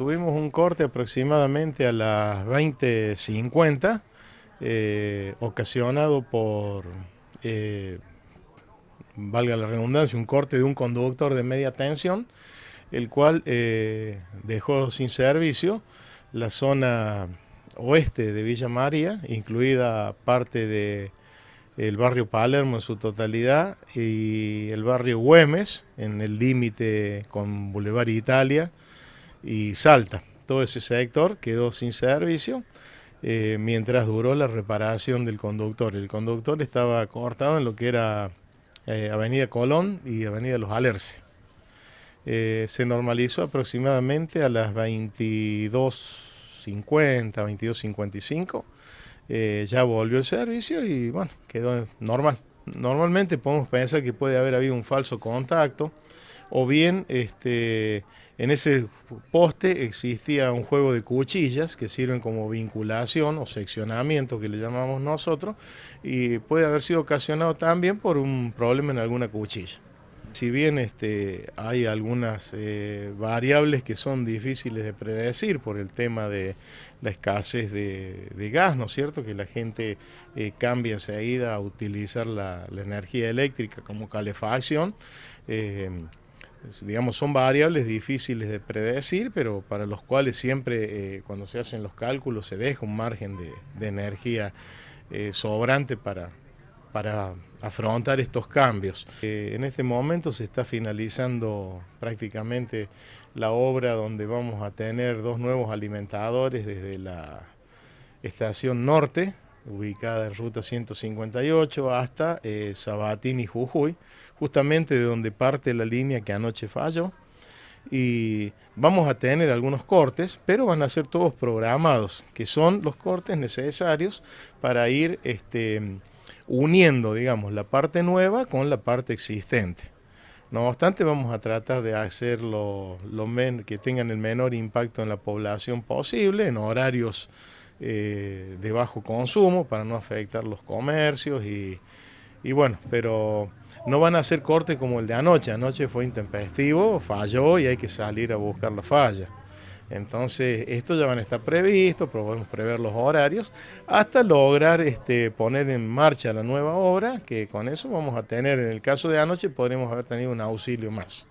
Tuvimos un corte aproximadamente a las 20.50, eh, ocasionado por, eh, valga la redundancia, un corte de un conductor de media tensión, el cual eh, dejó sin servicio la zona oeste de Villa María, incluida parte de el barrio Palermo en su totalidad y el barrio Güemes en el límite con Boulevard Italia, y Salta. Todo ese sector quedó sin servicio eh, mientras duró la reparación del conductor. El conductor estaba cortado en lo que era eh, Avenida Colón y Avenida Los Alerces. Eh, se normalizó aproximadamente a las 22.50, 22.55. Eh, ya volvió el servicio y bueno, quedó normal. Normalmente podemos pensar que puede haber habido un falso contacto o bien este, en ese poste existía un juego de cuchillas que sirven como vinculación o seccionamiento que le llamamos nosotros y puede haber sido ocasionado también por un problema en alguna cuchilla. Si bien este, hay algunas eh, variables que son difíciles de predecir por el tema de la escasez de, gas, ¿no es cierto? Que la gente eh, cambia enseguida a utilizar la, energía eléctrica como calefacción. Eh, digamos, son variables difíciles de predecir, pero para los cuales siempre eh, cuando se hacen los cálculos se deja un margen de, energía eh, sobrante para, afrontar estos cambios. Eh, en este momento se está finalizando prácticamente la obra donde vamos a tener dos nuevos alimentadores desde la estación norte ubicada en ruta 158 hasta eh, Sabatini, Jujuy, justamente de donde parte la línea que anoche falló. Y vamos a tener algunos cortes, pero van a ser todos programados, que son los cortes necesarios para ir este, uniendo, digamos, la parte nueva con la parte existente. No obstante, vamos a tratar de hacer que tengan el menor impacto en la población posible, en horarios eh, de bajo consumo para no afectar los comercios y, y bueno, pero no van a ser cortes como el de anoche. Anoche fue intempestivo, falló y hay que salir a buscar la falla. Entonces, esto ya van a estar previsto, podemos prever los horarios, hasta lograr este, poner en marcha la nueva obra, que con eso vamos a tener, en el caso de anoche, podríamos haber tenido un auxilio más.